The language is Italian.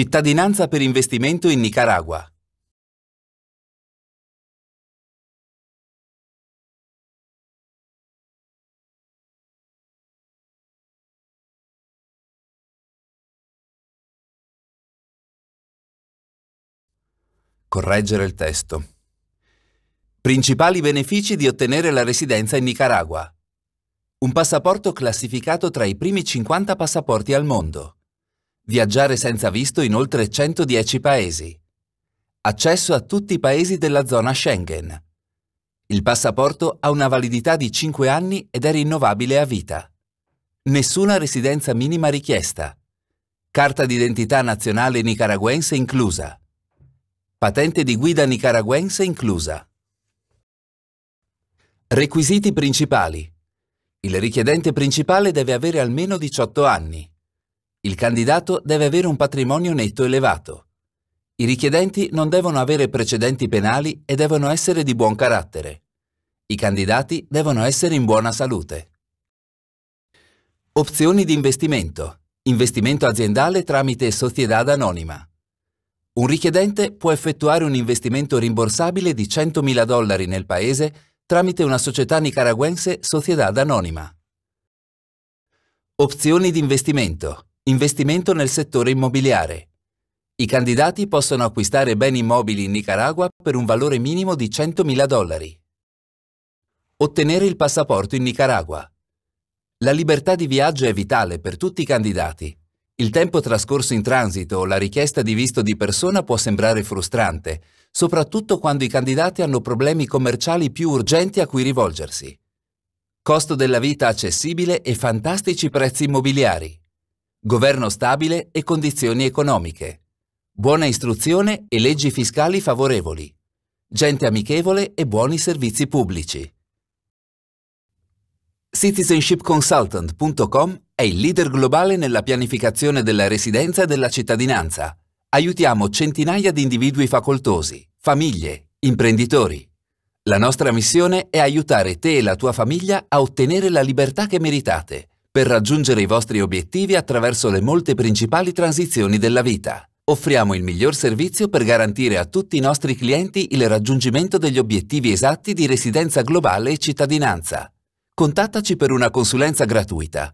Cittadinanza per investimento in Nicaragua. Correggere il testo. Principali benefici di ottenere la residenza in Nicaragua. Un passaporto classificato tra i primi 50 passaporti al mondo. Viaggiare senza visto in oltre 110 paesi. Accesso a tutti i paesi della zona Schengen. Il passaporto ha una validità di 5 anni ed è rinnovabile a vita. Nessuna residenza minima richiesta. Carta d'identità nazionale nicaragüense inclusa. Patente di guida nicaragüense inclusa. Requisiti principali. Il richiedente principale deve avere almeno 18 anni. Il candidato deve avere un patrimonio netto elevato. I richiedenti non devono avere precedenti penali e devono essere di buon carattere. I candidati devono essere in buona salute. Opzioni di investimento. Investimento aziendale tramite società anonima. Un richiedente può effettuare un investimento rimborsabile di 100.000 dollari nel paese tramite una società nicaragüense società anonima. Opzioni di investimento. Investimento nel settore immobiliare. I candidati possono acquistare beni immobili in Nicaragua per un valore minimo di 100.000 dollari. Ottenere il passaporto in Nicaragua. La libertà di viaggio è vitale per tutti i candidati. Il tempo trascorso in transito o la richiesta di visto di persona può sembrare frustrante, soprattutto quando i candidati hanno problemi commerciali più urgenti a cui rivolgersi. Costo della vita accessibile e fantastici prezzi immobiliari governo stabile e condizioni economiche, buona istruzione e leggi fiscali favorevoli, gente amichevole e buoni servizi pubblici. Citizenshipconsultant.com è il leader globale nella pianificazione della residenza e della cittadinanza. Aiutiamo centinaia di individui facoltosi, famiglie, imprenditori. La nostra missione è aiutare te e la tua famiglia a ottenere la libertà che meritate per raggiungere i vostri obiettivi attraverso le molte principali transizioni della vita. Offriamo il miglior servizio per garantire a tutti i nostri clienti il raggiungimento degli obiettivi esatti di residenza globale e cittadinanza. Contattaci per una consulenza gratuita